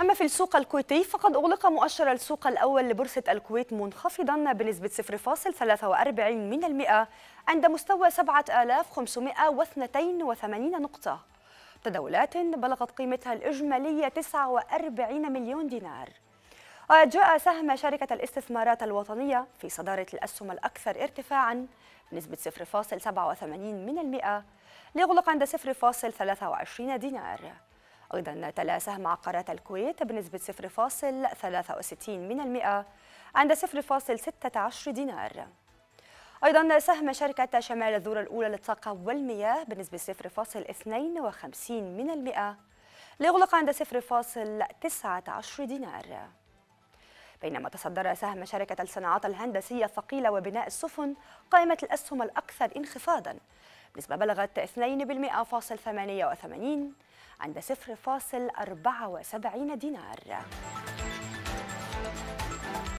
أما في السوق الكويتي فقد أغلق مؤشر السوق الأول لبورصة الكويت منخفضا بنسبة 0.43 من المئة عند مستوى 7582 نقطة تداولات بلغت قيمتها الإجمالية 49 مليون دينار جاء سهم شركة الاستثمارات الوطنية في صدارة الأسهم الأكثر ارتفاعا بنسبة 0.87 من المئة ليغلق عند 0.23 دينار أيضا تلا سهم عقارات الكويت بنسبة 0.63 من المئة عند 0.16 دينار أيضا سهم شركة شمال الذرة الأولى للطاقة والمياه بنسبة 0.52 من المئة ليغلق عند 0.19 دينار بينما تصدر سهم شركة الصناعات الهندسية الثقيلة وبناء السفن قائمة الأسهم الأكثر انخفاضاً نسبة بلغت 2.88 عند 0.74 دينار